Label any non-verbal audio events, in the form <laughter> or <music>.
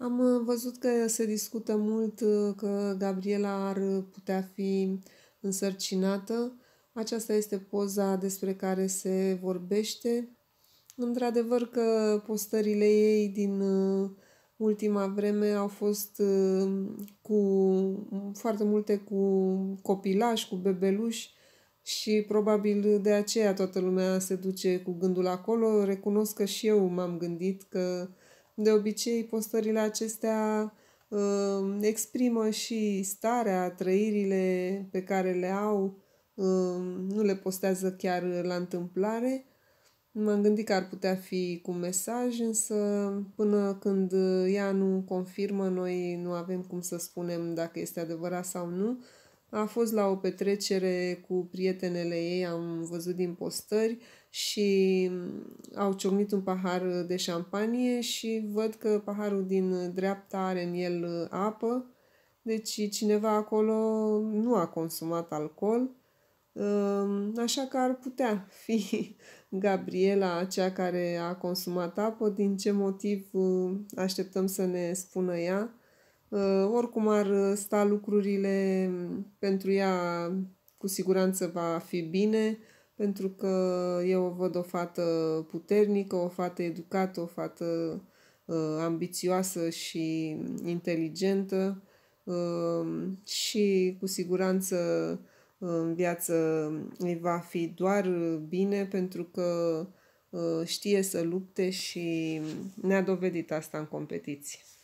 Am uh, văzut că se discută mult uh, că Gabriela ar putea fi însărcinată. Aceasta este poza despre care se vorbește. Într-adevăr că postările ei din uh, ultima vreme au fost cu foarte multe cu copilași, cu bebeluși și probabil de aceea toată lumea se duce cu gândul acolo. Recunosc că și eu m-am gândit că uh, de obicei, postările acestea uh, exprimă și starea, trăirile pe care le au, uh, nu le postează chiar la întâmplare. M-am gândit că ar putea fi cu mesaj, însă până când ea nu confirmă, noi nu avem cum să spunem dacă este adevărat sau nu. A fost la o petrecere cu prietenele ei, am văzut din postări și au ciocnit un pahar de șampanie și văd că paharul din dreapta are în el apă, deci cineva acolo nu a consumat alcool, um, așa că ar putea fi <laughs> Gabriela cea care a consumat apă, din ce motiv um, așteptăm să ne spună ea Uh, oricum ar uh, sta lucrurile, mm, pentru ea cu siguranță va fi bine, pentru că eu o văd o fată puternică, o fată educată, o fată uh, ambițioasă și inteligentă uh, și cu siguranță în uh, viață îi va fi doar bine pentru că știe să lupte și ne-a dovedit asta în competiții.